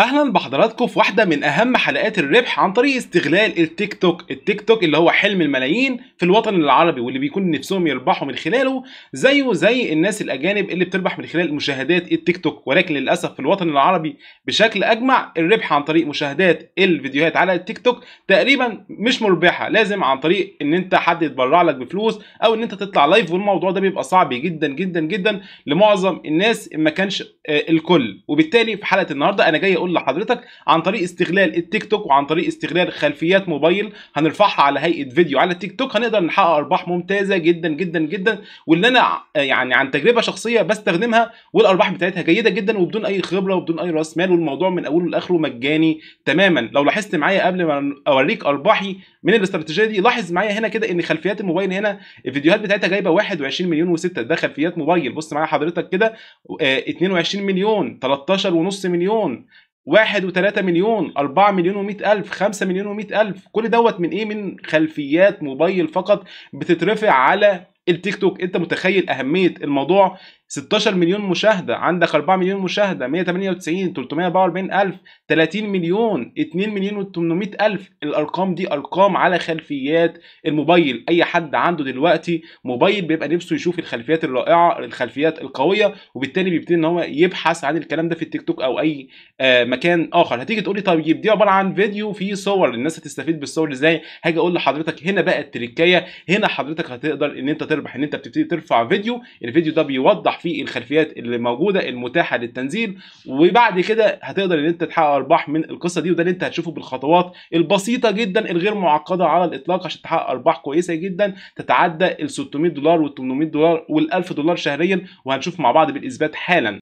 اهلا بحضراتكم في واحده من اهم حلقات الربح عن طريق استغلال التيك توك التيك توك اللي هو حلم الملايين في الوطن العربي واللي بيكون نفسهم يربحوا من خلاله زيه زي الناس الاجانب اللي بتربح من خلال مشاهدات التيك توك ولكن للاسف في الوطن العربي بشكل اجمع الربح عن طريق مشاهدات الفيديوهات على التيك توك تقريبا مش مربحه لازم عن طريق ان انت حد يتبرع لك بفلوس او ان انت تطلع لايف والموضوع ده بيبقى صعب جدا جدا جدا لمعظم الناس ما كانش آه، الكل وبالتالي في حلقه النهارده انا جاي اقول هقول لحضرتك عن طريق استغلال التيك توك وعن طريق استغلال خلفيات موبايل هنرفعها على هيئه فيديو على التيك توك هنقدر نحقق ارباح ممتازه جدا جدا جدا واللي انا يعني عن تجربه شخصيه بستخدمها والارباح بتاعتها جيده جدا وبدون اي خبره وبدون اي راس مال والموضوع من اوله لاخره مجاني تماما لو لاحظت معايا قبل ما اوريك ارباحي من الاستراتيجيه دي لاحظ معايا هنا كده ان خلفيات الموبايل هنا الفيديوهات بتاعتها جايبه 21 مليون و6 ده خلفيات موبايل بص معايا حضرتك كده 22 آه، مليون 13 ونص مليون واحد وثلاثة مليون أربعة مليون ومئة ألف خمسة مليون ومئة ألف كل دوت من إيه من خلفيات موبايل فقط بتترفع على التيك توك انت متخيل اهميه الموضوع 16 مليون مشاهده عندك 4 مليون مشاهده 198 344 الف 30 مليون 2 مليون و800 الف الارقام دي ارقام على خلفيات الموبايل اي حد عنده دلوقتي موبايل بيبقى نفسه يشوف الخلفيات الرائعه الخلفيات القويه وبالتالي بيبتدي ان هو يبحث عن الكلام ده في التيك توك او اي آه، مكان اخر هتيجي تقول لي طيب دي عباره عن فيديو فيه صور الناس هتستفيد بالصور ازاي هاجي اقول لحضرتك هنا بقى التريكايه هنا حضرتك هتقدر ان انت تربح ان انت بتبتدي ترفع فيديو الفيديو ده بيوضح فيه الخلفيات اللي موجوده المتاحه للتنزيل وبعد كده هتقدر ان انت تحقق ارباح من القصه دي وده اللي انت هتشوفه بالخطوات البسيطه جدا الغير معقده على الاطلاق عشان تحقق ارباح كويسه جدا تتعدى ال 600 دولار وال 800 دولار وال 1000 دولار شهريا وهنشوف مع بعض بالاثبات حالا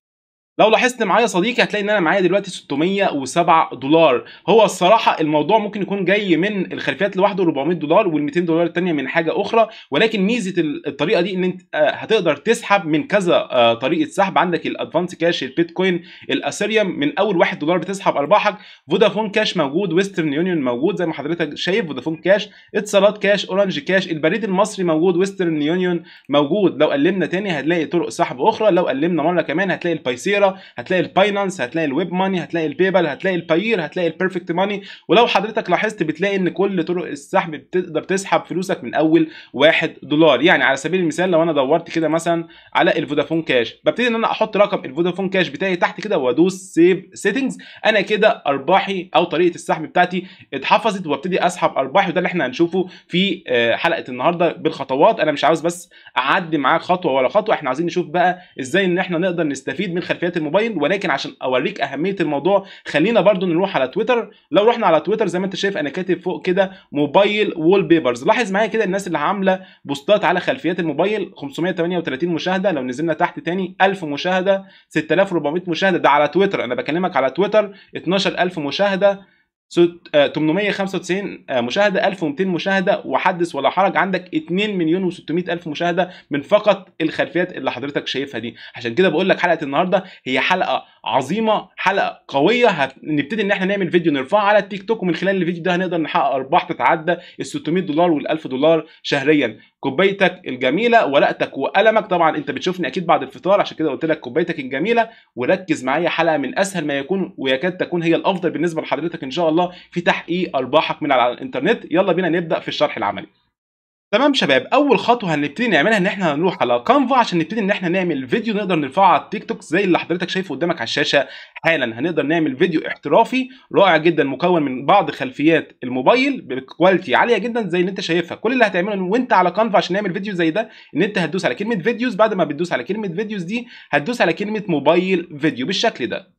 لو لاحظت معايا صديقي هتلاقي ان انا معايا دلوقتي 607 دولار هو الصراحه الموضوع ممكن يكون جاي من الخلفيات لوحده 400 دولار وال200 دولار الثانيه من حاجه اخرى ولكن ميزه الطريقه دي ان انت آه، هتقدر تسحب من كذا آه، طريقه سحب عندك الادفانس كاش البيتكوين الاثيريوم من اول 1 دولار بتسحب ارباحك فودافون كاش موجود ويسترن يونيون موجود زي ما حضرتك شايف فودافون كاش اتصالات كاش اورنج كاش البريد المصري موجود ويسترن يونيون موجود لو قلمنا ثاني هنلاقي طرق سحب اخرى لو قلمنا مره كمان هتلاقي البايسيرا هتلاقي الباينانس هتلاقي الويب ماني هتلاقي الباي بال هتلاقي الباير هتلاقي البيرفكت ماني ولو حضرتك لاحظت بتلاقي ان كل طرق السحب بتقدر تسحب فلوسك من اول 1 دولار يعني على سبيل المثال لو انا دورت كده مثلا على الفودافون كاش ببتدي ان انا احط رقم الفودافون كاش بتاعي تحت كده وادوس سيف سيتنجز انا كده ارباحي او طريقه السحب بتاعتي اتحفظت وابتدي اسحب ارباحي وده اللي احنا هنشوفه في آه، حلقه النهارده بالخطوات انا مش عاوز بس اعدي معاك خطوه ولا خطوه احنا عايزين نشوف بقى ازاي ان احنا نقدر نستفيد من خلفيات الموبايل ولكن عشان اوريك اهميه الموضوع خلينا برضو نروح على تويتر لو رحنا على تويتر زي ما انت شايف انا كاتب فوق كده موبايل وول بيبرز لاحظ معايا كده الناس اللي عامله بوستات على خلفيات الموبايل 538 مشاهده لو نزلنا تحت تاني 1000 مشاهده 6400 مشاهده ده على تويتر انا بكلمك على تويتر 12000 مشاهده 895 آه، آه، مشاهده 1200 مشاهده وحدث ولا حرج عندك 2 مليون و600 الف مشاهده من فقط الخلفيات اللي حضرتك شايفها دي عشان كده بقول لك حلقه النهارده هي حلقه عظيمه حلقه قويه هنبتدي ان احنا نعمل فيديو نرفعه على التيك توك ومن خلال الفيديو ده هنقدر نحقق ارباح تتعدى ال 600 دولار وال 1000 دولار شهريا كوبايتك الجميله ورقتك وقلمك طبعا انت بتشوفني اكيد بعد الفطار عشان كده قلت لك كوبايتك الجميله وركز معايا حلقه من اسهل ما يكون ويكاد تكون هي الافضل بالنسبه لحضرتك ان شاء الله في تحقيق ارباحك من على الانترنت يلا بينا نبدا في الشرح العملي تمام شباب اول خطوه هنبتدي نعملها ان احنا هنروح على كانفا عشان نبتدي ان احنا نعمل فيديو نقدر نرفعه على التيك توك زي اللي حضرتك شايفه قدامك على الشاشه حالا هنقدر نعمل فيديو احترافي رائع جدا مكون من بعض خلفيات الموبايل بكواليتي عاليه جدا زي اللي انت شايفها كل اللي هتعمله وانت على كانفا عشان نعمل فيديو زي ده ان انت هتدوس على كلمه فيديوز بعد ما بتدوس على كلمه فيديوز دي هتدوس على كلمه موبايل فيديو بالشكل ده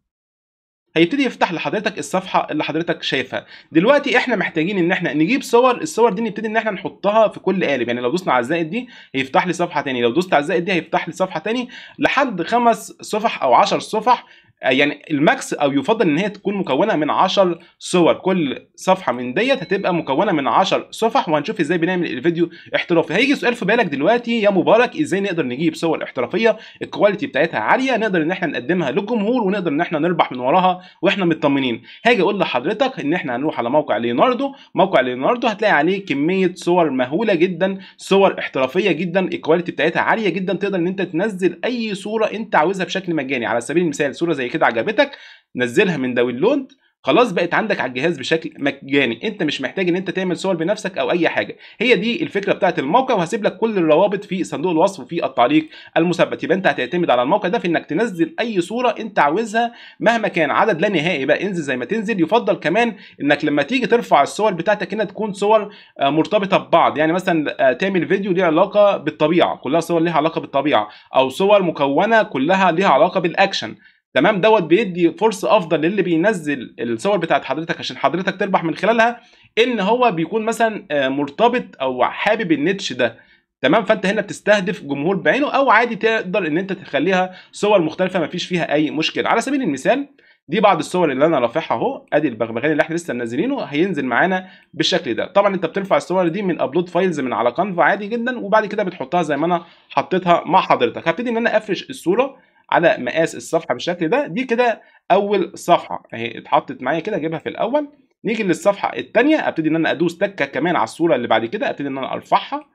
هيبتدي يفتح لحضرتك الصفحه اللي حضرتك شايفها دلوقتي احنا محتاجين ان احنا نجيب صور الصور دي نبتدي ان احنا نحطها في كل قالب يعني لو دوسنا على الزائد دي هيفتح لي صفحه تاني لو دوست على الزائد دي هيفتح لي صفحه تاني لحد خمس صفح او 10 صفح آه، يعني الماكس او يفضل ان هي تكون مكونه من 10 صور كل صفحه من ديت هتبقى مكونه من 10 صفح وهنشوف ازاي بنعمل الفيديو احترافي هيجي سؤال في بالك دلوقتي يا مبارك ازاي نقدر نجيب صور احترافيه الكواليتي بتاعتها عاليه نقدر ان احنا نقدمها للجمهور ونقدر ان احنا نربح من وراها واحنا مطمنين هاجي اقول لحضرتك ان احنا هنروح على موقع ليوناردو موقع ليوناردو هتلاقي عليه كميه صور مهوله جدا صور احترافيه جدا الكواليتي بتاعتها عاليه جدا تقدر ان انت تنزل اي صوره انت عاوزها بشكل مجاني على سبيل المثال صوره زي كده عجبتك نزلها من داونلود خلاص بقت عندك على الجهاز بشكل مجاني انت مش محتاج ان انت تعمل صور بنفسك او اي حاجه هي دي الفكره بتاعت الموقع وهسيب لك كل الروابط في صندوق الوصف وفي التعليق المثبت يبقى انت هتعتمد على الموقع ده في انك تنزل اي صوره انت عاوزها مهما كان عدد لا نهائي بقى انزل زي ما تنزل يفضل كمان انك لما تيجي ترفع الصور بتاعتك هنا تكون صور آه، مرتبطه ببعض يعني مثلا آه، تعمل فيديو ليه علاقه بالطبيعه كلها صور ليها علاقه بالطبيعه او صور مكونه كلها ليها علاقه بالاكشن تمام دوت بيدي فرصه افضل للي بينزل الصور بتاعت حضرتك عشان حضرتك تربح من خلالها ان هو بيكون مثلا آه، مرتبط او حابب النتش ده تمام فانت هنا بتستهدف جمهور بعينه او عادي تقدر ان انت تخليها صور مختلفه ما فيش فيها اي مشكله على سبيل المثال دي بعض الصور اللي انا رافعها اهو ادي البغبغان اللي احنا لسه منزلينه هينزل معانا بالشكل ده طبعا انت بترفع الصور دي من ابلود فايلز من على كانفا عادي جدا وبعد كده بتحطها زي ما انا حطيتها مع حضرتك هبتدي ان انا افرش الصوره على مقاس الصفحه بالشكل ده دي كده اول صفحه اهي اتحطت معايا كده اجيبها في الاول نيجي للصفحه الثانيه ابتدي ان انا ادوس تكه كمان على الصوره اللي بعد كده ابتدي ان انا ارفعها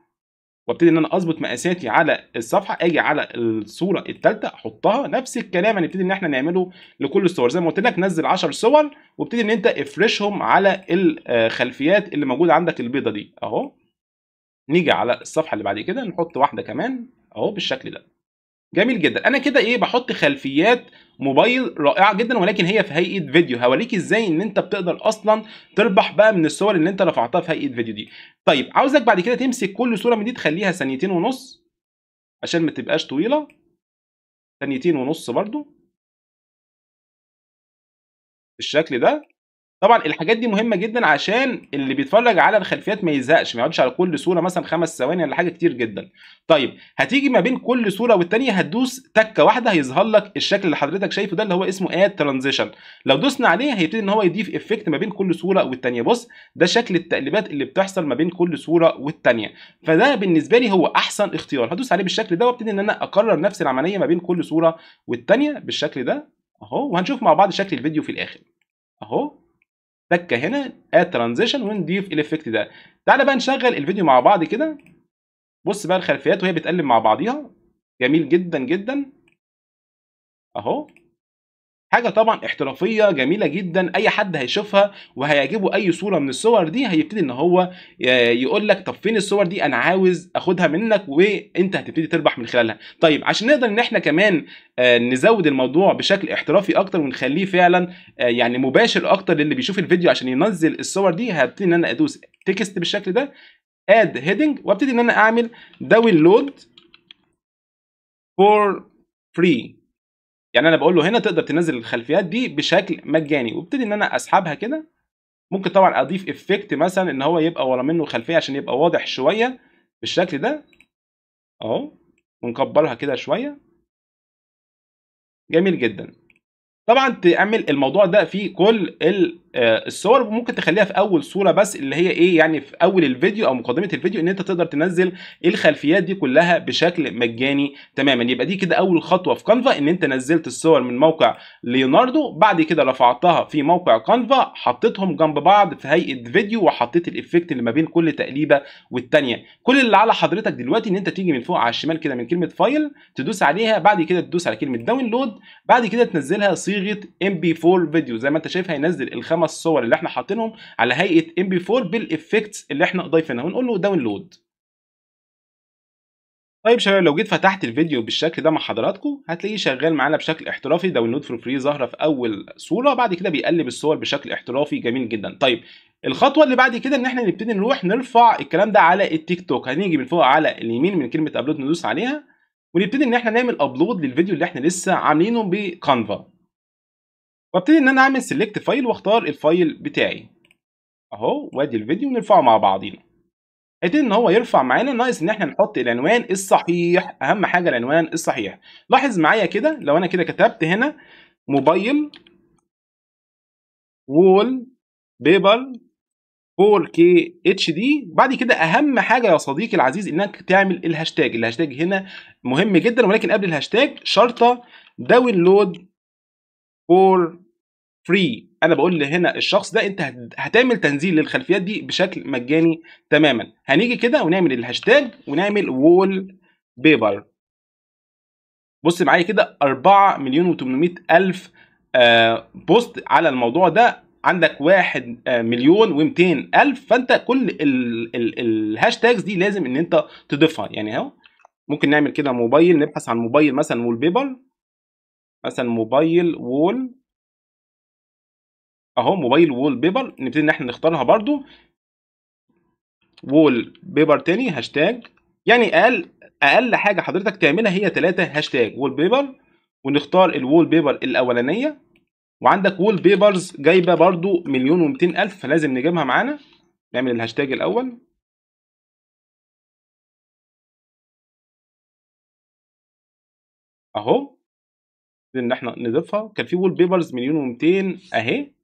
وابتدي ان انا اظبط مقاساتي على الصفحه اجي على الصوره الثالثه احطها نفس الكلام هنبتدي ان احنا نعمله لكل الصور زي ما قلت لك نزل 10 صور وابتدي ان انت افرشهم على الخلفيات اللي موجوده عندك البيضه دي اهو نيجي على الصفحه اللي بعد كده نحط واحده كمان اهو بالشكل ده جميل جدا انا كده ايه بحط خلفيات موبايل رائعه جدا ولكن هي في هيئه فيديو هوريك ازاي ان انت بتقدر اصلا تربح بقى من الصور اللي انت رفعتها في هيئه فيديو دي طيب عاوزك بعد كده تمسك كل صوره من دي تخليها ثانيتين ونص عشان ما تبقاش طويله ثانيتين ونص برضو بالشكل ده طبعا الحاجات دي مهمه جدا عشان اللي بيتفرج على الخلفيات ما يزهقش ما يقعدش على كل صوره مثلا خمس ثواني ولا حاجه كتير جدا طيب هتيجي ما بين كل صوره والتانيه هتدوس تكه واحده هيظهر لك الشكل اللي حضرتك شايفه ده اللي هو اسمه اد ترانزيشن لو دوسنا عليه هيبتدي ان هو يضيف افكت ما بين كل صوره والتانيه بص ده شكل التقليبات اللي بتحصل ما بين كل صوره والتانيه فده بالنسبه لي هو احسن اختيار هدوس عليه بالشكل ده وابتدي ان انا اكرر نفس العمليه ما بين كل صوره والتانيه بالشكل ده اهو وهنشوف مع بعض شكل الفيديو في الاخر اهو فكه هنا اد ترانزيشن ونضيف الايفكت ده تعالى بقى نشغل الفيديو مع بعض كده بص بقى الخلفيات وهي بتقلب مع بعضيها جميل جدا جدا اهو حاجه طبعا احترافيه جميله جدا اي حد هيشوفها وهيعجبه اي صوره من الصور دي هيبتدي ان هو آه، يقول لك طب فين الصور دي انا عاوز اخدها منك وانت هتبتدي تربح من خلالها طيب عشان نقدر ان احنا كمان آه، نزود الموضوع بشكل احترافي اكتر ونخليه فعلا آه، يعني مباشر اكتر للي بيشوف الفيديو عشان ينزل الصور دي هبتدي ان انا ادوس تكست بالشكل ده اد هيدنج وابتدي ان انا اعمل داونلود فور فري يعني انا بقول له هنا تقدر تنزل الخلفيات دي بشكل مجاني وابتدي ان انا اسحبها كده ممكن طبعا اضيف افكت مثلا ان هو يبقى ورا منه خلفيه عشان يبقى واضح شويه بالشكل ده اهو ونكبرها كده شويه جميل جدا طبعا تعمل الموضوع ده في كل آه، الصور ممكن تخليها في اول صوره بس اللي هي ايه يعني في اول الفيديو او مقدمه الفيديو ان انت تقدر تنزل الخلفيات دي كلها بشكل مجاني تماما يبقى دي كده اول خطوه في كانفا ان انت نزلت الصور من موقع ليوناردو بعد كده رفعتها في موقع كانفا حطيتهم جنب بعض في هيئه فيديو وحطيت الايفكت اللي ما بين كل تقليبه والثانيه كل اللي على حضرتك دلوقتي ان انت تيجي من فوق على الشمال كده من كلمه فايل تدوس عليها بعد كده تدوس على كلمه داونلود بعد كده تنزلها صيغه ام بي 4 فيديو زي ما انت شايف هينزل الخمس الخمس صور اللي احنا حاطينهم على هيئه ام بي 4 بالافكتس اللي احنا ضايفينها ونقول له داونلود طيب شباب لو جيت فتحت الفيديو بالشكل ده مع حضراتكم هتلاقيه شغال معانا بشكل احترافي داونلود فور فري ظاهره في اول صوره بعد كده بيقلب الصور بشكل احترافي جميل جدا طيب الخطوه اللي بعد كده ان احنا نبتدي نروح نرفع الكلام ده على التيك توك هنيجي من فوق على اليمين من كلمه ابلود ندوس عليها ونبتدي ان احنا نعمل ابلود للفيديو اللي احنا لسه عاملينه بكانفا وابتدي ان انا اعمل سيلكت فايل واختار الفايل بتاعي اهو وادي الفيديو ونرفعه مع بعضينا هيبتدي ان هو يرفع معانا ناقص ان احنا نحط العنوان الصحيح اهم حاجه العنوان الصحيح لاحظ معايا كده لو انا كده كتبت هنا موبايل وول بيبر 4K HD بعد كده اهم حاجه يا صديقي العزيز انك تعمل الهاشتاج الهاشتاج هنا مهم جدا ولكن قبل الهاشتاج شرطه داونلود 4 فري انا بقول هنا الشخص ده انت هتعمل تنزيل للخلفيات دي بشكل مجاني تماما هنيجي كده ونعمل الهاشتاج ونعمل وول بيبر بص معايا كده 4 مليون و800 الف بوست آه، على الموضوع ده عندك 1 آه، مليون و200 الف فانت كل الهاشتاجز دي لازم ان انت تضيفها يعني اهو ممكن نعمل كده موبايل نبحث عن موبايل مثلا وول بيبر مثلا موبايل وول اهو موبايل وول بيبر نبتدي ان احنا نختارها برضو وول بيبر تاني هاشتاج يعني اقل اقل حاجه حضرتك تعملها هي ثلاثه هاشتاج وول بيبر ونختار الوول بيبر الاولانيه وعندك وول بيبرز جايبه برضو مليون و الف فلازم نجيبها معانا نعمل الهاشتاج الاول اهو ان احنا نضيفها كان في وول بيبرز مليون و200 اهي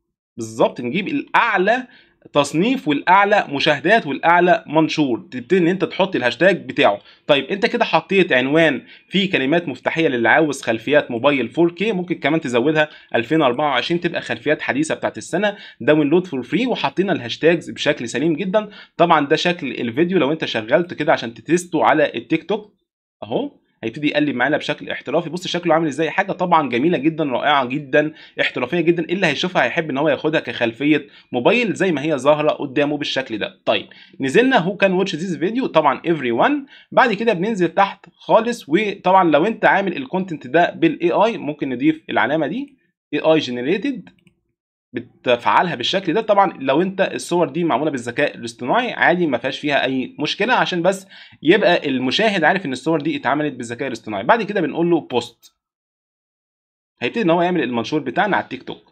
بالظبط نجيب الاعلى تصنيف والاعلى مشاهدات والاعلى منشور تبتدي ان انت تحط الهاشتاج بتاعه طيب انت كده حطيت عنوان فيه كلمات مفتاحيه للي عاوز خلفيات موبايل 4K ممكن كمان تزودها 2024 تبقى خلفيات حديثه بتاعت السنه داونلود فور فري وحطينا الهاشتاجز بشكل سليم جدا طبعا ده شكل الفيديو لو انت شغلت كده عشان تتستو على التيك توك اهو هيبتدي يقلب معانا بشكل احترافي بص شكله عامل ازاي حاجه طبعا جميله جدا رائعه جدا احترافيه جدا إيه اللي هيشوفها هيحب ان هو ياخدها كخلفيه موبايل زي ما هي ظاهره قدامه بالشكل ده طيب نزلنا هو كان واتش ذيس فيديو طبعا ايفري وان بعد كده بننزل تحت خالص وطبعا لو انت عامل الكونتنت ده بالاي اي ممكن نضيف العلامه دي اي اي جنريتد بتفعلها بالشكل ده طبعا لو انت الصور دي معموله بالذكاء الاصطناعي عادي ما فيهاش فيها اي مشكله عشان بس يبقى المشاهد عارف ان الصور دي اتعملت بالذكاء الاصطناعي بعد كده بنقول له بوست هيبتدي ان هو يعمل المنشور بتاعنا على التيك توك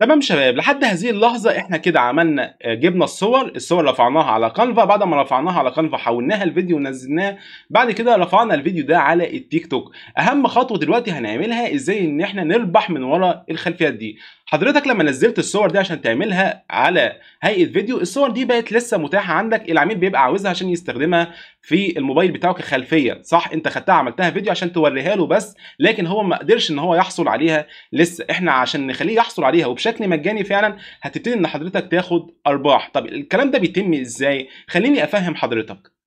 تمام شباب لحد هذه اللحظة احنا كده عملنا آه، جبنا الصور الصور رفعناها على كانفا بعد ما رفعناها على كانفا حولناها الفيديو ونزلناه بعد كده رفعنا الفيديو ده على التيك توك اهم خطوة دلوقتي هنعملها ازاي ان احنا نربح من ورا الخلفيات دي حضرتك لما نزلت الصور دي عشان تعملها على هيئه فيديو الصور دي بقت لسه متاحه عندك العميل بيبقى عاوزها عشان يستخدمها في الموبايل بتاعه كخلفيه صح انت خدتها عملتها فيديو عشان توريها له بس لكن هو ما قدرش ان هو يحصل عليها لسه احنا عشان نخليه يحصل عليها وبشكل مجاني فعلا هتبتدي ان حضرتك تاخد ارباح طب الكلام ده بيتم ازاي خليني افهم حضرتك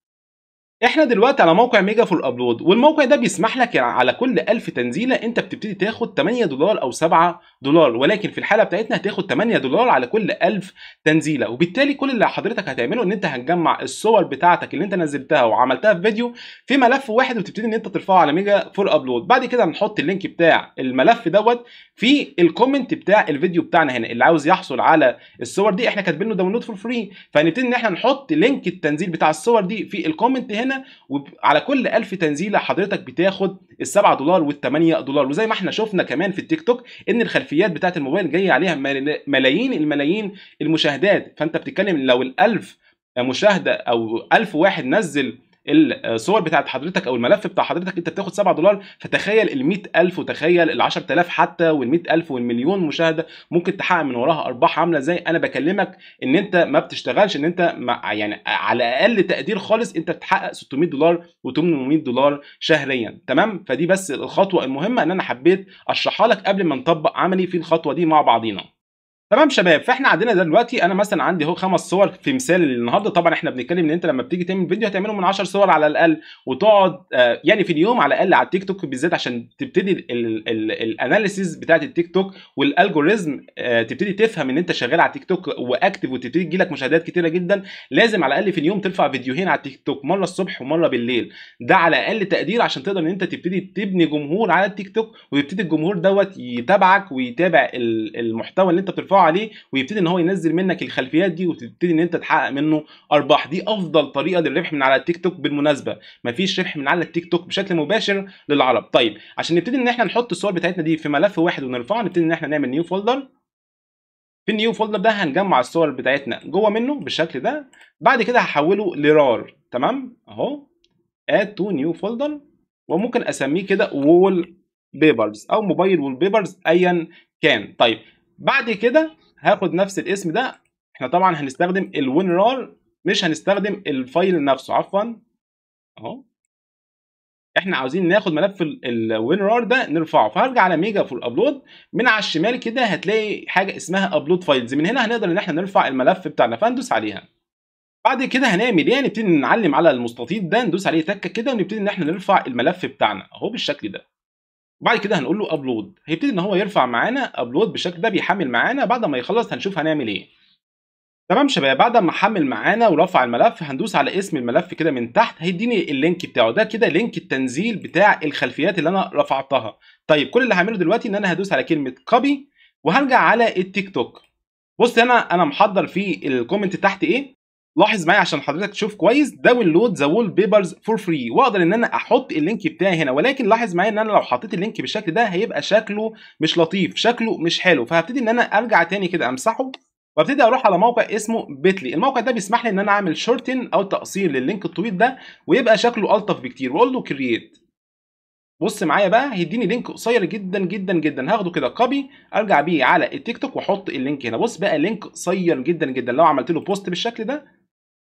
احنا دلوقتي على موقع ميجا فور ابلود والموقع ده بيسمح لك يعني على كل 1000 تنزيله انت بتبتدي تاخد 8 دولار او 7 دولار ولكن في الحاله بتاعتنا هتاخد 8 دولار على كل 1000 تنزيله وبالتالي كل اللي حضرتك هتعمله ان انت هتجمع الصور بتاعتك اللي انت نزلتها وعملتها في فيديو في ملف واحد وتبتدي ان انت ترفعه على ميجا فور ابلود بعد كده هنحط اللينك بتاع الملف دوت في الكومنت بتاع الفيديو بتاعنا هنا اللي عاوز يحصل على الصور دي احنا كاتبين له داونلود فور فري فهنبتدي ان احنا نحط لينك التنزيل بتاع الصور دي في الكومنت هنا هنا وعلى كل 1000 تنزيله حضرتك بتاخد ال7 دولار وال8 دولار وزي ما احنا شفنا كمان في التيك توك ان الخلفيات بتاعه الموبايل جايه عليها ملايين الملايين المشاهدات فانت بتتكلم لو ال1000 مشاهده او 1000 واحد نزل الصور بتاعت حضرتك او الملف بتاع حضرتك انت بتاخد 7 دولار فتخيل ال 100000 وتخيل ال 10000 حتى وال 100000 والمليون مشاهده ممكن تحقق من وراها ارباح عامله ازاي انا بكلمك ان انت ما بتشتغلش ان انت يعني على اقل تقدير خالص انت بتحقق 600 دولار و800 دولار شهريا تمام فدي بس الخطوه المهمه ان انا حبيت اشرحها لك قبل ما نطبق عملي في الخطوه دي مع بعضينا تمام شباب فاحنا عندنا دلوقتي انا مثلا عندي اهو خمس صور في مثال النهارده طبعا احنا بنتكلم ان انت لما بتيجي تعمل فيديو هتعمله من 10 صور على الاقل وتقعد آه، يعني في اليوم على الاقل على التيك توك بالذات عشان تبتدي الاناليسيز بتاعت التيك توك والالجوريزم آه، تبتدي تفهم ان انت شغال على التيك توك واكتف وتبتدي تجيلك مشاهدات كتيره جدا لازم على الاقل في اليوم ترفع فيديوهين على التيك توك مره الصبح ومره بالليل ده على اقل تقدير عشان تقدر ان انت تبتدي تبني جمهور على التيك توك ويبتدي الجمهور دوت يتابعك ويتابع المحتوى اللي انت بترفعه عليه ويبتدي ان هو ينزل منك الخلفيات دي وتبتدي ان انت تحقق منه ارباح دي افضل طريقه للربح من على التيك توك بالمناسبه مفيش ربح من على التيك توك بشكل مباشر للعرب طيب عشان نبتدي ان احنا نحط الصور بتاعتنا دي في ملف واحد ونرفعه نبتدي ان احنا نعمل نيو فولدر في النيو فولدر ده هنجمع الصور بتاعتنا جوه منه بالشكل ده بعد كده هحوله لرار تمام اهو اد تو نيو فولدر وممكن اسميه كده وول بيبرز او موبايل وول بيبرز ايا كان طيب بعد كده هاخد نفس الاسم ده احنا طبعا هنستخدم الوينرار مش هنستخدم الفايل نفسه عفوا اهو احنا عاوزين ناخد ملف الوينرار ده نرفعه فهرجع على ميجا فور ابلود من على الشمال كده هتلاقي حاجه اسمها ابلود فايلز من هنا هنقدر ان احنا نرفع الملف بتاعنا فندوس عليها بعد كده هنعمل ايه نبتدي نعلم على المستطيل ده ندوس عليه تكه كده ونبتدي ان احنا نرفع الملف بتاعنا اهو بالشكل ده وبعد كده هنقول له ابلود هيبتدي ان هو يرفع معانا ابلود بالشكل ده بيحمل معانا بعد ما يخلص هنشوف هنعمل ايه تمام شباب بعد ما حمل معانا ورفع الملف هندوس على اسم الملف كده من تحت هيديني اللينك بتاعه ده كده لينك التنزيل بتاع الخلفيات اللي انا رفعتها طيب كل اللي هعمله دلوقتي ان انا هدوس على كلمه كوبي وهرجع على التيك توك بص هنا انا محضر في الكومنت تحت ايه لاحظ معايا عشان حضرتك تشوف كويس داونلود ذا وول بيبرز فور فري واقدر ان انا احط اللينك بتاعي هنا ولكن لاحظ معايا ان انا لو حطيت اللينك بالشكل ده هيبقى شكله مش لطيف شكله مش حلو فهبتدي ان انا ارجع تاني كده امسحه وابتدي اروح على موقع اسمه بيتلي الموقع ده بيسمح لي ان انا اعمل شورتن او تقصير للينك الطويل ده ويبقى شكله الطف بكتير واقول له كرييت بص معايا بقى هيديني لينك قصير جدا جدا جدا هاخده كده كوبي ارجع بيه على التيك توك واحط اللينك هنا بص بقى لينك قصير جدا جدا لو عملت له بوست بالشكل ده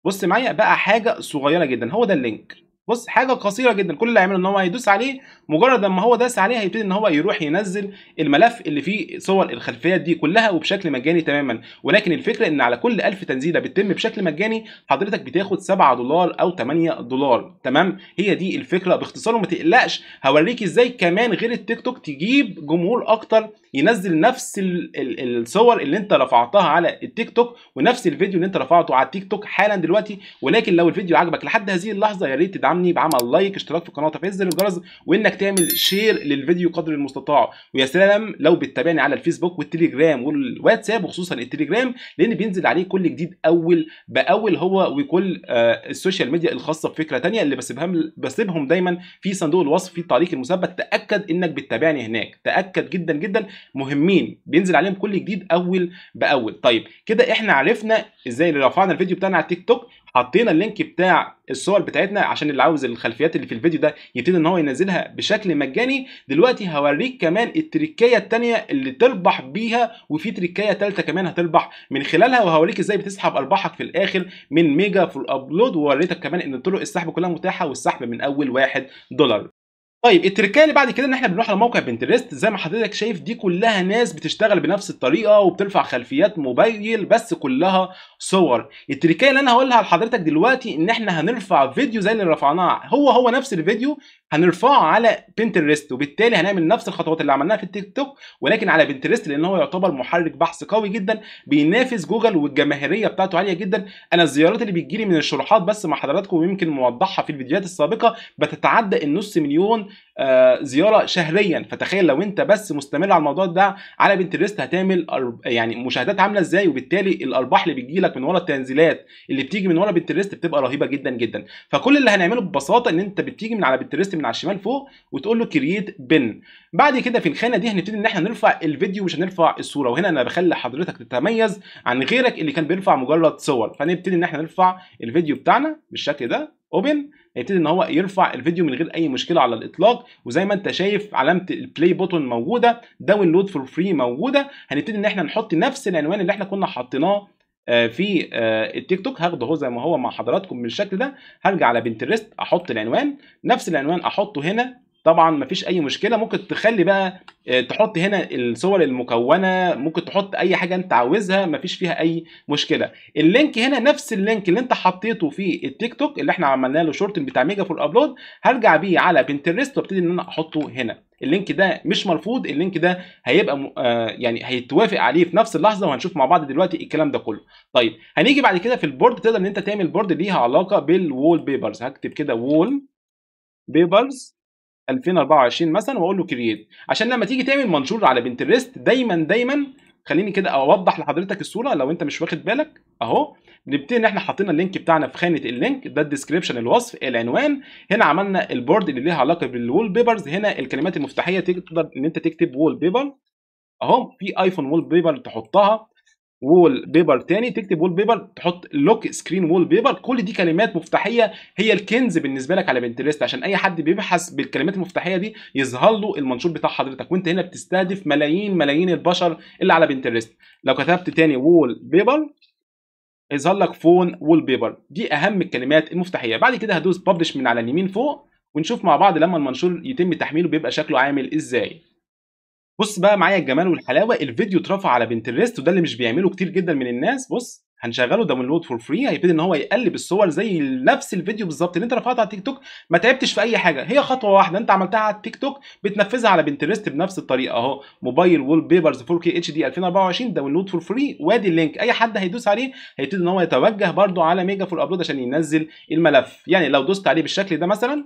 بص معايا بقى حاجه صغيره جدا هو ده اللينك بص حاجه قصيره جدا كل اللي هيعمله ان هو هيدوس عليه مجرد ما هو داس عليه هيبتدي ان هو يروح ينزل الملف اللي فيه صور الخلفيات دي كلها وبشكل مجاني تماما ولكن الفكره ان على كل 1000 تنزيله بتتم بشكل مجاني حضرتك بتاخد 7 دولار او 8 دولار تمام هي دي الفكره باختصار وما تقلقش هوريك ازاي كمان غير التيك توك تجيب جمهور اكتر ينزل نفس الصور اللي انت رفعتها على التيك توك ونفس الفيديو اللي انت رفعته على التيك توك حالا دلوقتي ولكن لو الفيديو عجبك لحد هذه اللحظه يا ريت تدعمني بعمل لايك اشتراك في القناه وتفعيل زر الجرس وانك تعمل شير للفيديو قدر المستطاع ويا سلام لو بتتابعني على الفيسبوك والتليجرام والواتساب وخصوصا التليجرام لان بينزل عليه كل جديد اول باول هو وكل آه السوشيال ميديا الخاصه بفكره ثانيه اللي بسيبهم بسيبهم دايما في صندوق الوصف في التعليق المثبت تاكد انك بتتابعني هناك تاكد جدا جدا مهمين بينزل عليهم كل جديد اول باول طيب كده احنا عرفنا ازاي رفعنا الفيديو بتاعنا على التيك توك حطينا اللينك بتاع الصور بتاعتنا عشان اللي عاوز الخلفيات اللي في الفيديو ده يبتدي ان هو ينزلها بشكل مجاني دلوقتي هوريك كمان التريكايه الثانيه اللي تربح بيها وفي تريكايه ثالثه كمان هتربح من خلالها وهوريك ازاي بتسحب ارباحك في الاخر من ميجا في الابلود ووريتك كمان ان طرق السحب كلها متاحه والسحب من اول واحد دولار طيب التركيه اللي بعد كده ان احنا بنروح على موقع بنترست زي ما حضرتك شايف دي كلها ناس بتشتغل بنفس الطريقه وبترفع خلفيات موبايل بس كلها صور التركيه اللي انا هقولها لحضرتك دلوقتي ان احنا هنرفع فيديو زي اللي رفعناه هو هو نفس الفيديو هنرفعه على بنترست وبالتالي هنعمل نفس الخطوات اللي عملناها في التيك توك ولكن على بنترست لان هو يعتبر محرك بحث قوي جدا بينافس جوجل والجماهيريه بتاعته عاليه جدا انا الزيارات اللي بتجيلي من الشروحات بس مع حضراتكم ويمكن موضحها في الفيديوهات السابقه بتتعدى النص مليون آه، زياره شهريا فتخيل لو انت بس مستمر على الموضوع ده على بنترست هتعمل يعني مشاهدات عامله ازاي وبالتالي الارباح اللي بتجي لك من ورا التنزيلات اللي بتيجي من ورا بنترست بتبقى رهيبه جدا جدا فكل اللي هنعمله ببساطه ان انت بتيجي من على بنترست من على الشمال فوق وتقول له كرييت بن بعد كده في الخانه دي هنبتدي ان احنا نرفع الفيديو مش هنرفع الصوره وهنا انا بخلي حضرتك تتميز عن غيرك اللي كان بيرفع مجرد صور فنبتدي ان احنا نرفع الفيديو بتاعنا بالشكل ده اوبن هيبتدي ان هو يرفع الفيديو من غير اي مشكله على الاطلاق وزي ما انت شايف علامه البلاي بوتون موجوده داونلود فور فري موجوده هنبتدي ان احنا نحط نفس العنوان اللي احنا كنا حاطيناه آه، في آه، التيك توك هاخده زي ما هو مع حضراتكم بالشكل ده هرجع على بنترست احط العنوان نفس العنوان احطه هنا طبعا مفيش اي مشكله ممكن تخلي بقى آه، تحط هنا الصور المكونه ممكن تحط اي حاجه انت عاوزها مفيش فيها اي مشكله اللينك هنا نفس اللينك اللي انت حطيته في التيك توك اللي احنا عملنا له شورت بتاع ميجا فور ابلود هرجع بيه على بنترست وابتدي ان انا احطه هنا اللينك ده مش مرفوض اللينك ده هيبقى م... آه يعني هيتوافق عليه في نفس اللحظه وهنشوف مع بعض دلوقتي الكلام ده كله طيب هنيجي بعد كده في البورد تقدر ان انت تعمل بورد ليها علاقه بالوول بيبرز هكتب كده وول بيبرز 2024 مثلا واقول له كرييت عشان لما تيجي تعمل منشور على بنترست دايما دايما خليني كده اوضح لحضرتك الصوره لو انت مش واخد بالك اهو نبتدي ان احنا حاطين اللينك بتاعنا في خانه اللينك ده الديسكربشن الوصف العنوان هنا عملنا البورد اللي ليها علاقه بالوول بيبرز هنا الكلمات المفتاحيه تقدر ان انت تكتب وول بيبر اهو في ايفون وول بيبر تحطها وول بيبر تاني تكتب وول بيبر تحط لوك سكرين وول بيبر كل دي كلمات مفتاحيه هي الكنز بالنسبه لك على بنترست عشان اي حد بيبحث بالكلمات المفتاحيه دي يظهر له المنشور بتاع حضرتك وانت هنا بتستهدف ملايين ملايين البشر اللي على بنترست لو كتبت تاني وول بيبر يظهر لك فون وول بيبر دي اهم الكلمات المفتاحيه بعد كده هدوس ببلش من على اليمين فوق ونشوف مع بعض لما المنشور يتم تحميله بيبقى شكله عامل ازاي بص بقى معايا الجمال والحلاوه الفيديو اترفع على بنترست وده اللي مش بيعمله كتير جدا من الناس بص هنشغله داونلود فور فري هيبتدي ان هو يقلب الصور زي نفس الفيديو بالظبط اللي انت رفعته على التيك توك ما تعبتش في اي حاجه هي خطوه واحده انت عملتها على التيك توك بتنفذها على بنترست بنفس الطريقه اهو موبايل وول بيبرز 4 كي اتش دي 2024 داونلود فور فري وادي اللينك اي حد هيدوس عليه هيبتدي ان هو يتوجه برده على ميجا فور ابلود عشان ينزل الملف يعني لو دوست عليه بالشكل ده مثلا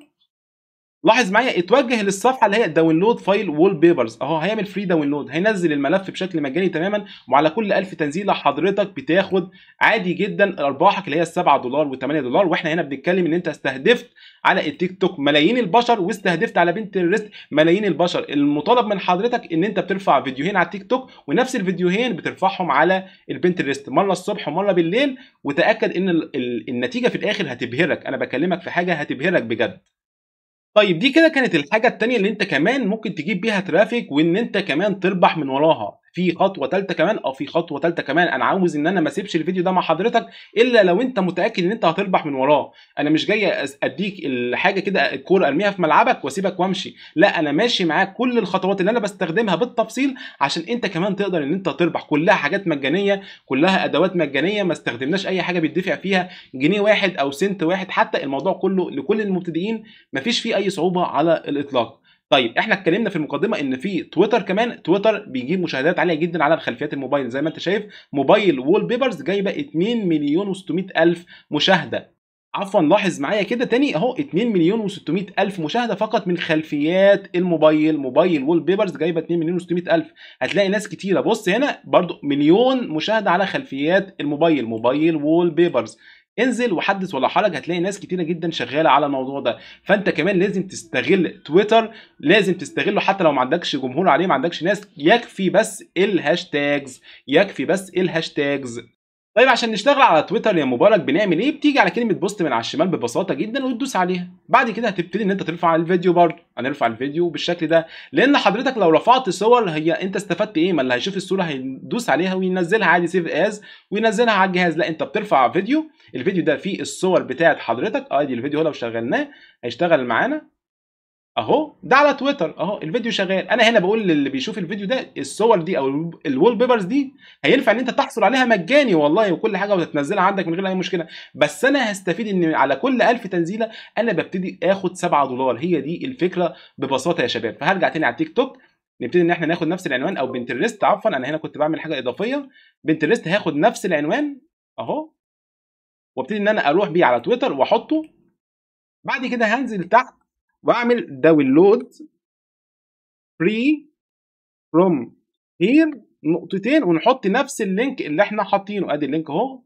لاحظ معايا اتوجه للصفحه اللي هي داونلود فايل وول بيبرز اهو هيعمل فري داونلود هينزل الملف بشكل مجاني تماما وعلى كل 1000 تنزيله حضرتك بتاخد عادي جدا ارباحك اللي هي 7 دولار و8 دولار واحنا هنا بنتكلم ان انت استهدفت على التيك توك ملايين البشر واستهدفت على بنترست ملايين البشر المطالب من حضرتك ان انت بترفع فيديوهين على التيك توك ونفس الفيديوهين بترفعهم على البنترست مره الصبح ومره بالليل وتاكد ان النتيجه في الاخر هتبهرك انا بكلمك في حاجه هتبهرك بجد طيب دي كده كانت الحاجة التانية اللي انت كمان ممكن تجيب بيها ترافيك وان انت كمان تربح من وراها في خطوه ثالثه كمان اه في خطوه ثالثه كمان انا عاوز ان انا ما اسيبش الفيديو ده مع حضرتك الا لو انت متاكد ان انت هتربح من وراه انا مش جاي اديك الحاجه كده الكوره ارميها في ملعبك واسيبك وامشي لا انا ماشي معاك كل الخطوات اللي انا بستخدمها بالتفصيل عشان انت كمان تقدر ان انت تربح كلها حاجات مجانيه كلها ادوات مجانيه ما استخدمناش اي حاجه بيدفع فيها جنيه واحد او سنت واحد حتى الموضوع كله لكل المبتدئين مفيش فيه اي صعوبه على الاطلاق طيب احنا اتكلمنا في المقدمه ان في تويتر كمان تويتر بيجيب مشاهدات عاليه جدا على خلفيات الموبايل زي ما انت شايف موبايل وول بيبرز جايبه 2 مليون و600 الف مشاهده عفوا لاحظ معايا كده تاني اهو 2 مليون و600 الف مشاهده فقط من خلفيات الموبايل موبايل وول بيبرز جايبه 2 مليون و600 الف هتلاقي ناس كتيره بص هنا برضو مليون مشاهده على خلفيات الموبايل موبايل وول بيبرز انزل وحدث ولا حرج هتلاقي ناس كتيره جدا شغاله على الموضوع ده فانت كمان لازم تستغل تويتر لازم تستغله حتى لو ما عندكش جمهور عليه ما عندكش ناس يكفي بس الهاشتاجز يكفي بس الهاشتاجز طيب عشان نشتغل على تويتر يا مبارك بنعمل ايه بتيجي على كلمه بوست من على الشمال ببساطه جدا وتدوس عليها بعد كده هتبتدي ان انت ترفع الفيديو برضه هنرفع الفيديو بالشكل ده لان حضرتك لو رفعت صور هي انت استفدت ايه ما اللي هيشوف الصوره هيدوس عليها وينزلها عادي سيف از وينزلها على الجهاز لا انت بترفع فيديو الفيديو ده فيه الصور بتاعه حضرتك ادي آه الفيديو لو شغلناه هيشتغل معانا اهو ده على تويتر اهو الفيديو شغال انا هنا بقول للي بيشوف الفيديو ده الصور دي او الوول بيبرز دي هينفع ان انت تحصل عليها مجاني والله وكل حاجه وتتنزلها عندك من غير اي مشكله بس انا هستفيد ان على كل 1000 تنزيله انا ببتدي اخد 7 دولار هي دي الفكره ببساطه يا شباب فهرجع تاني على التيك توك نبتدي ان احنا ناخد نفس العنوان او بنترست عفوا انا هنا كنت بعمل حاجه اضافيه بنترست هاخد نفس العنوان اهو وابتدي ان انا اروح بيه على تويتر واحطه بعد كده هنزل تحت واعمل داونلود فري فروم هير نقطتين ونحط نفس اللينك اللي احنا حاطينه ادي اللينك اهو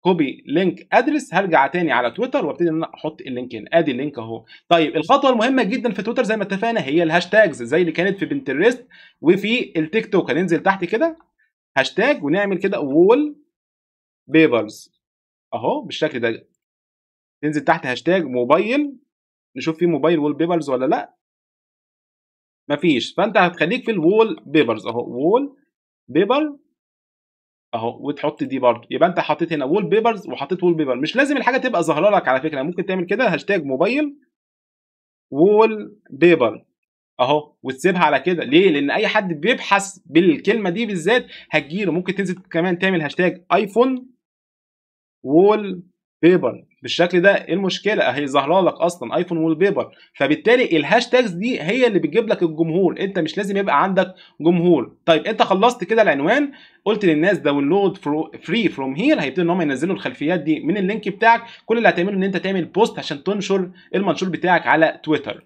كوبي لينك ادرس هرجع تاني على تويتر وابتدي ان انا احط اللينك هنا ادي اللينك اهو طيب الخطوه المهمه جدا في تويتر زي ما اتفقنا هي الهاشتاجز زي اللي كانت في بنترست وفي التيك توك هننزل تحت كده هاشتاج ونعمل كده وول بيبرز اهو بالشكل ده ننزل تحت هاشتاج موبايل نشوف فيه موبايل وول بيبرز ولا لا مفيش فانت هتخليك في الوول بيبرز اهو وول بيبر اهو وتحط دي برضه يبقى انت حطيت هنا وول بيبرز وحطيت وول بيبر مش لازم الحاجه تبقى ظاهره لك على فكره ممكن تعمل كده هاشتاج موبايل وول بيبر اهو وتسيبها على كده ليه لان اي حد بيبحث بالكلمه دي بالذات هتجيله ممكن تنزل كمان تعمل هاشتاج ايفون وول بيبر بالشكل ده ايه المشكله اهي ظاهره لك اصلا ايفون وول بيبر فبالتالي الهاشتاجز دي هي اللي بتجيب لك الجمهور انت مش لازم يبقى عندك جمهور طيب انت خلصت كده العنوان قلت للناس داونلود فري فروم هير هيبتدوا ان هم ينزلوا الخلفيات دي من اللينك بتاعك كل اللي هتعمله ان انت تعمل بوست عشان تنشر المنشور بتاعك على تويتر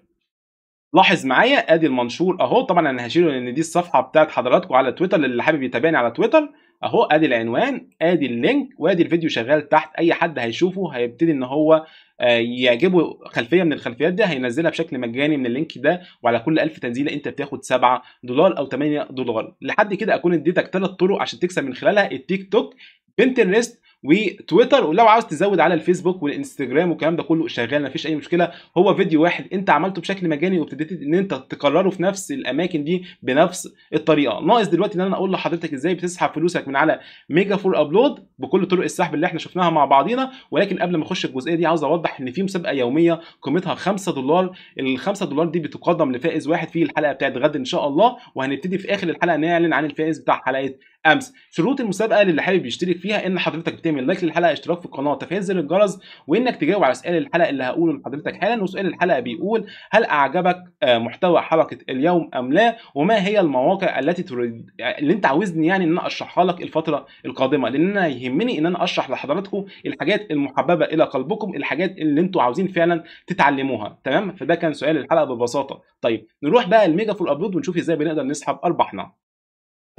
لاحظ معايا ادي المنشور اهو طبعا انا هشيله لان دي الصفحه بتاعت حضراتكم على تويتر اللي حابب يتابعني على تويتر اهو ادي العنوان ادي اللينك وادي الفيديو شغال تحت اي حد هيشوفه هيبتدي ان هو آه، يعجبه خلفيه من الخلفيات دي هينزلها بشكل مجاني من اللينك ده وعلى كل 1000 تنزيله انت بتاخد 7 دولار او 8 دولار لحد كده اكون اديتك ثلاث طرق عشان تكسب من خلالها التيك توك بنترست وتويتر ولو عاوز تزود على الفيسبوك والانستجرام والكلام ده كله شغال مفيش اي مشكله هو فيديو واحد انت عملته بشكل مجاني وابتديت ان انت تكرره في نفس الاماكن دي بنفس الطريقه ناقص دلوقتي ان انا اقول لحضرتك ازاي بتسحب فلوسك من على ميجا فور ابلود بكل طرق السحب اللي احنا شفناها مع بعضينا ولكن قبل ما اخش الجزئيه دي عاوز اوضح ان في مسابقه يوميه قيمتها 5 دولار ال 5 دولار دي بتقدم لفائز واحد في الحلقه بتاعت غد ان شاء الله وهنبتدي في اخر الحلقه نعلن عن الفائز بتاع حلقه امس شروط المسابقه للي حابب يشترك فيها ان حضرتك بتاع تم لايك للحلقه اشتراك في القناه تفعيل زر الجرس وانك تجاوب على سؤال الحلقه اللي هقوله لحضرتك حالا وسؤال الحلقه بيقول هل اعجبك آه، محتوى حلقه اليوم ام لا وما هي المواقع التي تريد اللي انت عاوزني يعني ان انا اشرحها لك الفتره القادمه لان انا يهمني ان انا اشرح لحضراتكم الحاجات المحببه الى قلبكم الحاجات اللي انتم عاوزين فعلا تتعلموها تمام فده كان سؤال الحلقه ببساطه طيب نروح بقى الميجا فول ابلود ونشوف ازاي بنقدر نسحب ارباحنا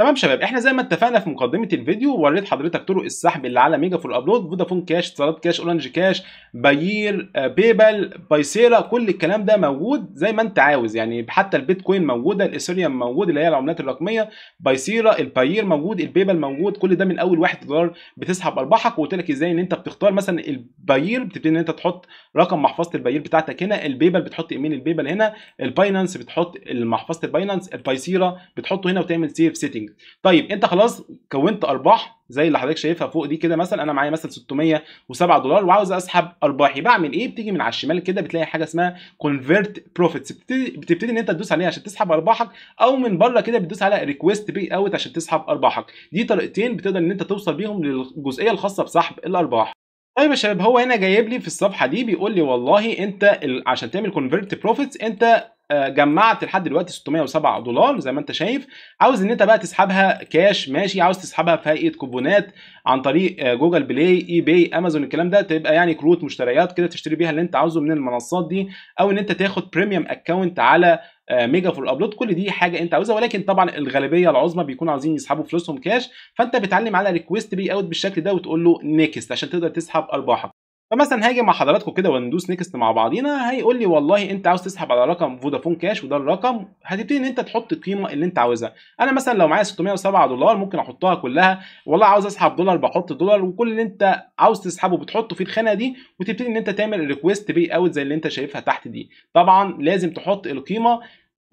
تمام شباب احنا زي ما اتفقنا في مقدمه الفيديو وريت حضرتك طرق السحب اللي على ميجا فور ابلود فودافون كاش اتصالات كاش اورنج كاش باير آه، بيبل بايسيرا كل الكلام ده موجود زي ما انت عاوز يعني حتى البيتكوين موجوده الايثيريوم موجود اللي هي العملات الرقميه بايسيرا الباير موجود البيبل موجود كل ده من اول 1 دولار بتسحب ارباحك وقلت لك ازاي ان انت بتختار مثلا الباير بتبتدي ان انت تحط رقم محفظه الباير بتاعتك هنا البيبل بتحط ايميل البيبل هنا الباينانس بتحط محفظه الباينانس البايسيرا بتحطه هنا وتعمل سيف سيتنج طيب انت خلاص كونت ارباح زي اللي حضرتك شايفها فوق دي كده مثلا انا معايا مثلا 607 دولار وعاوز اسحب ارباحي بعمل ايه بتيجي من على الشمال كده بتلاقي حاجه اسمها كونفيرت بروفيتس بتبتدي ان انت تدوس عليها عشان تسحب ارباحك او من بره كده بتدوس على ريكويست بي اوت عشان تسحب ارباحك دي طريقتين بتقدر ان انت توصل بيهم للجزئيه الخاصه بسحب الارباح طيب يا شباب هو هنا جايب لي في الصفحه دي بيقول لي والله انت عشان تعمل كونفيرت بروفيتس انت جمعت لحد دلوقتي 607 دولار زي ما انت شايف عاوز ان انت بقى تسحبها كاش ماشي عاوز تسحبها في هيئه كوبونات عن طريق آه، جوجل بلاي اي باي امازون الكلام ده تبقى يعني كروت مشتريات كده تشتري بيها اللي انت عاوزه من المنصات دي او ان انت تاخد بريميوم اكونت على آه، ميجا فور ابلود كل دي حاجه انت عاوزها ولكن طبعا الغالبيه العظمى بيكونوا عاوزين يسحبوا فلوسهم كاش فانت بتعلم على ريكويست بي اوت بالشكل ده وتقول له نيكست عشان تقدر تسحب ارباحك فمثلا هاجي مع حضراتكم كده وندوس نيكست مع بعضينا هيقول لي والله انت عاوز تسحب على رقم فودافون كاش وده الرقم هتبتدي ان انت تحط القيمه اللي انت عاوزها انا مثلا لو معايا 607 دولار ممكن احطها كلها والله عاوز اسحب دولار بحط دولار وكل اللي انت عاوز تسحبه بتحطه في الخانه دي وتبتدي ان انت تعمل ريكويست بي اوت زي اللي انت شايفها تحت دي طبعا لازم تحط القيمه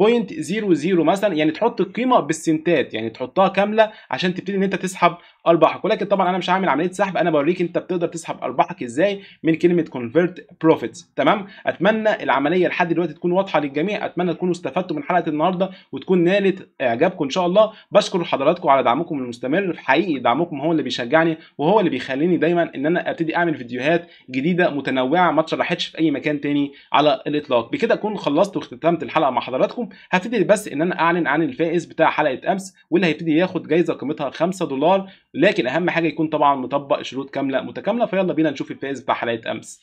0.00 مثلا يعني تحط القيمه بالسنتات يعني تحطها كامله عشان تبتدي ان انت تسحب ارباحك ولكن طبعا انا مش هعمل عمليه سحب انا بوريك انت بتقدر تسحب ارباحك ازاي من كلمه كونفرت profits تمام اتمنى العمليه لحد دلوقتي تكون واضحه للجميع اتمنى تكونوا استفدتوا من حلقه النهارده وتكون نالت اعجابكم ان شاء الله بشكر حضراتكم على دعمكم المستمر في حقيقي دعمكم هو اللي بيشجعني وهو اللي بيخليني دايما ان انا ابتدي اعمل فيديوهات جديده متنوعه ما اتشرحتش في اي مكان تاني على الاطلاق بكده اكون خلصت واختتمت الحلقه مع حضراتكم هبتدي بس ان انا اعلن عن الفائز بتاع حلقه امس واللي هيبتدي ياخد جايزه قيمتها 5 دولار لكن اهم حاجه يكون طبعا مطبق شروط كامله متكامله فيلا بينا نشوف الفائز بتاع حلقه امس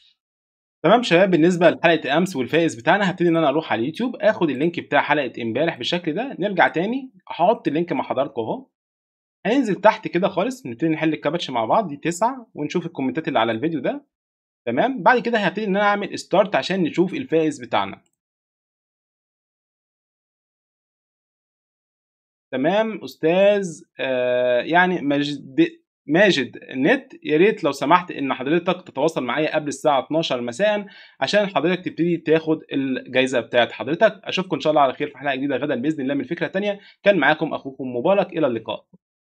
تمام شباب بالنسبه لحلقه امس والفائز بتاعنا هبتدي ان انا اروح على اليوتيوب اخد اللينك بتاع حلقه امبارح بالشكل ده نرجع تاني هحط اللينك مع حضراتكم اهو هننزل تحت كده خالص نبتدي نحل الكابتش مع بعض دي تسعة ونشوف الكومنتات اللي على الفيديو ده تمام بعد كده هبتدي ان انا اعمل ستارت عشان نشوف الفائز بتاعنا تمام استاذ آه يعني مجد ماجد النت يا ريت لو سمحت ان حضرتك تتواصل معايا قبل الساعه 12 مساء عشان حضرتك تبتدي تاخد الجائزه بتاعت حضرتك اشوفكم ان شاء الله على خير في حلقه جديده غدا باذن الله من فكره تانية كان معاكم اخوكم مبارك الى اللقاء